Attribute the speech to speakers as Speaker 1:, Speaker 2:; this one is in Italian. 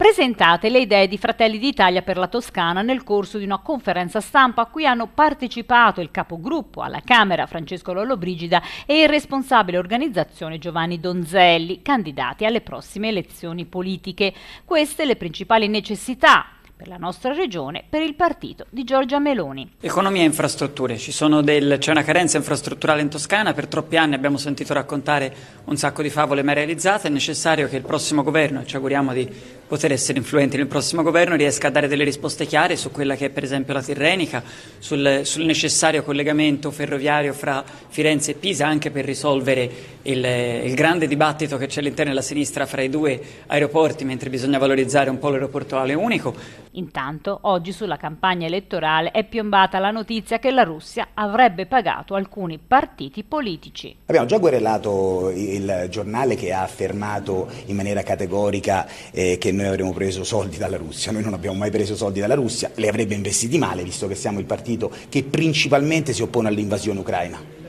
Speaker 1: presentate le idee di Fratelli d'Italia per la Toscana nel corso di una conferenza stampa a cui hanno partecipato il capogruppo alla Camera Francesco Lollobrigida e il responsabile organizzazione Giovanni Donzelli, candidati alle prossime elezioni politiche. Queste le principali necessità per la nostra regione, per il partito di Giorgia Meloni.
Speaker 2: Economia e infrastrutture. Del, c'è una carenza infrastrutturale in Toscana, per troppi anni abbiamo sentito raccontare un sacco di favole mai realizzate, è necessario che il prossimo governo, e ci auguriamo di poter essere influenti nel prossimo governo, riesca a dare delle risposte chiare su quella che è per esempio la Tirrenica, sul, sul necessario collegamento ferroviario fra Firenze e Pisa, anche per risolvere il, il grande dibattito che c'è all'interno della sinistra fra i due aeroporti, mentre bisogna valorizzare un polo aeroportuale unico.
Speaker 1: Intanto, oggi sulla campagna elettorale è piombata la notizia che la Russia avrebbe pagato alcuni partiti politici.
Speaker 3: Abbiamo già querellato il giornale che ha affermato in maniera categorica eh, che noi avremmo preso soldi dalla Russia. Noi non abbiamo mai preso soldi dalla Russia, li avrebbe investiti male, visto che siamo il partito che principalmente si oppone all'invasione ucraina.